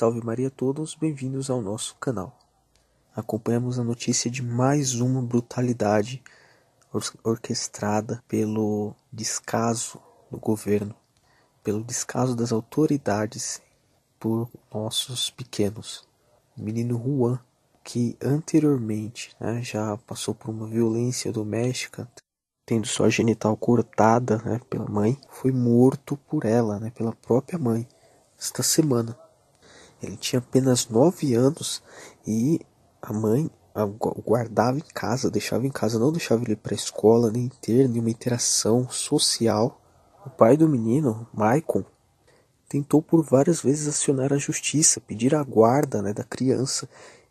Salve Maria a todos, bem-vindos ao nosso canal. Acompanhamos a notícia de mais uma brutalidade orquestrada pelo descaso do governo, pelo descaso das autoridades por nossos pequenos. O menino Juan, que anteriormente né, já passou por uma violência doméstica, tendo sua genital cortada né, pela mãe, foi morto por ela, né, pela própria mãe, esta semana. Ele tinha apenas 9 anos e a mãe o guardava em casa, deixava em casa, não deixava ele ir para a escola, nem ter nenhuma interação social. O pai do menino, Maicon, tentou por várias vezes acionar a justiça, pedir a guarda né, da criança,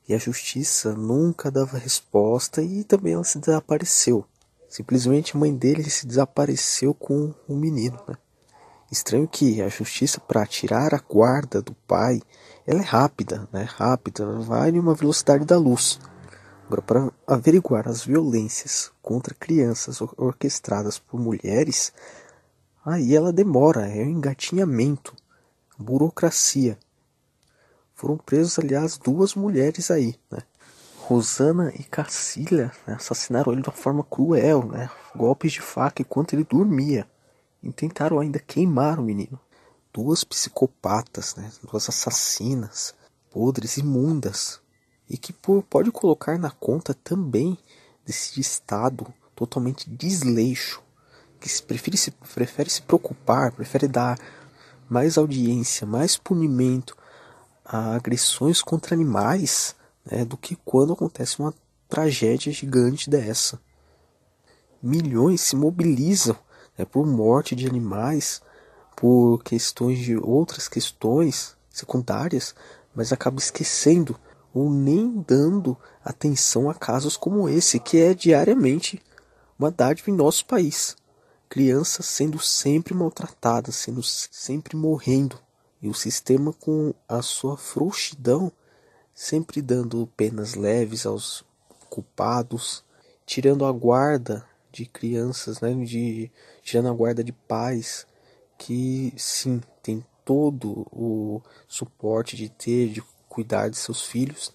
e a justiça nunca dava resposta e também ela se desapareceu. Simplesmente a mãe dele se desapareceu com o menino. Né? Estranho que a justiça para tirar a guarda do pai, ela é rápida, né? Rápida, vai em uma velocidade da luz. Agora, para averiguar as violências contra crianças orquestradas por mulheres, aí ela demora, é um engatinhamento, burocracia. Foram presas, aliás, duas mulheres aí, né? Rosana e Cacilha né, assassinaram ele de uma forma cruel, né? Golpes de faca enquanto ele dormia. E tentaram ainda queimar o menino. Duas psicopatas, né? duas assassinas, podres, imundas, e que pode colocar na conta também desse Estado totalmente desleixo, que se prefere, se prefere se preocupar, prefere dar mais audiência, mais punimento a agressões contra animais né, do que quando acontece uma tragédia gigante dessa. Milhões se mobilizam é por morte de animais, por questões de outras questões secundárias, mas acaba esquecendo ou nem dando atenção a casos como esse, que é diariamente uma dádiva em nosso país. Crianças sendo sempre maltratadas, sendo sempre morrendo, e o sistema com a sua frouxidão sempre dando penas leves aos culpados, tirando a guarda de crianças, né, de tirando a guarda de pais, que sim, tem todo o suporte de ter, de cuidar de seus filhos.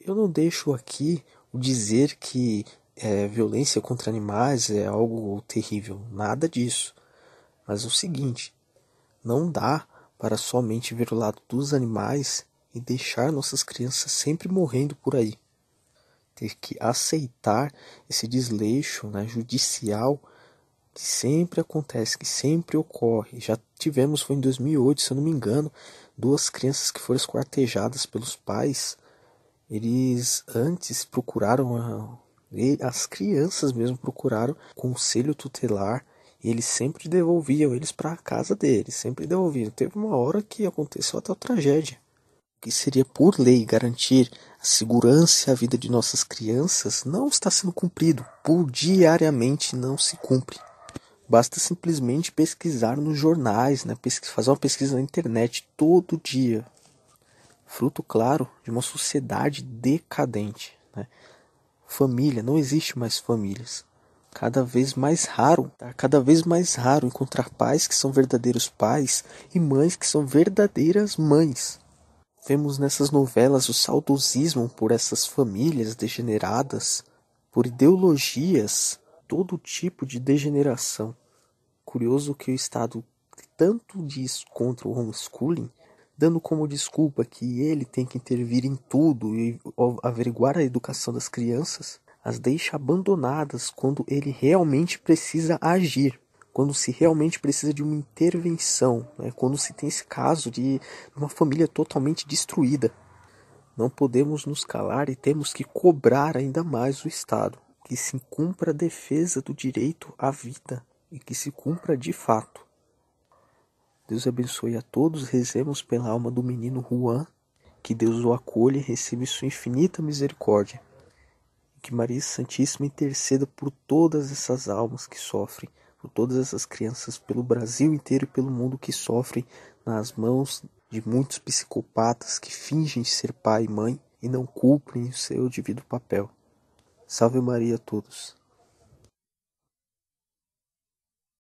Eu não deixo aqui o dizer que é, violência contra animais é algo terrível, nada disso. Mas é o seguinte, não dá para somente ver o lado dos animais e deixar nossas crianças sempre morrendo por aí ter que aceitar esse desleixo né, judicial que sempre acontece, que sempre ocorre. Já tivemos, foi em 2008, se eu não me engano, duas crianças que foram esquartejadas pelos pais. Eles antes procuraram, a, as crianças mesmo procuraram conselho tutelar e eles sempre devolviam eles para a casa deles, sempre devolviam. Teve uma hora que aconteceu até a tragédia que seria por lei garantir segurança e a vida de nossas crianças não está sendo cumprido, por diariamente não se cumpre. Basta simplesmente pesquisar nos jornais, né? fazer uma pesquisa na internet todo dia. Fruto, claro, de uma sociedade decadente. Né? Família, não existe mais famílias. Cada vez mais raro, tá? cada vez mais raro encontrar pais que são verdadeiros pais e mães que são verdadeiras mães. Vemos nessas novelas o saudosismo por essas famílias degeneradas, por ideologias, todo tipo de degeneração. Curioso que o Estado tanto diz contra o homeschooling, dando como desculpa que ele tem que intervir em tudo e averiguar a educação das crianças, as deixa abandonadas quando ele realmente precisa agir quando se realmente precisa de uma intervenção, né? quando se tem esse caso de uma família totalmente destruída. Não podemos nos calar e temos que cobrar ainda mais o Estado que se cumpra a defesa do direito à vida e que se cumpra de fato. Deus abençoe a todos, rezemos pela alma do menino Juan, que Deus o acolha e receba sua infinita misericórdia. E que Maria Santíssima interceda por todas essas almas que sofrem por todas essas crianças pelo Brasil inteiro e pelo mundo que sofrem nas mãos de muitos psicopatas que fingem ser pai e mãe e não cumprem o seu devido papel. Salve Maria a todos.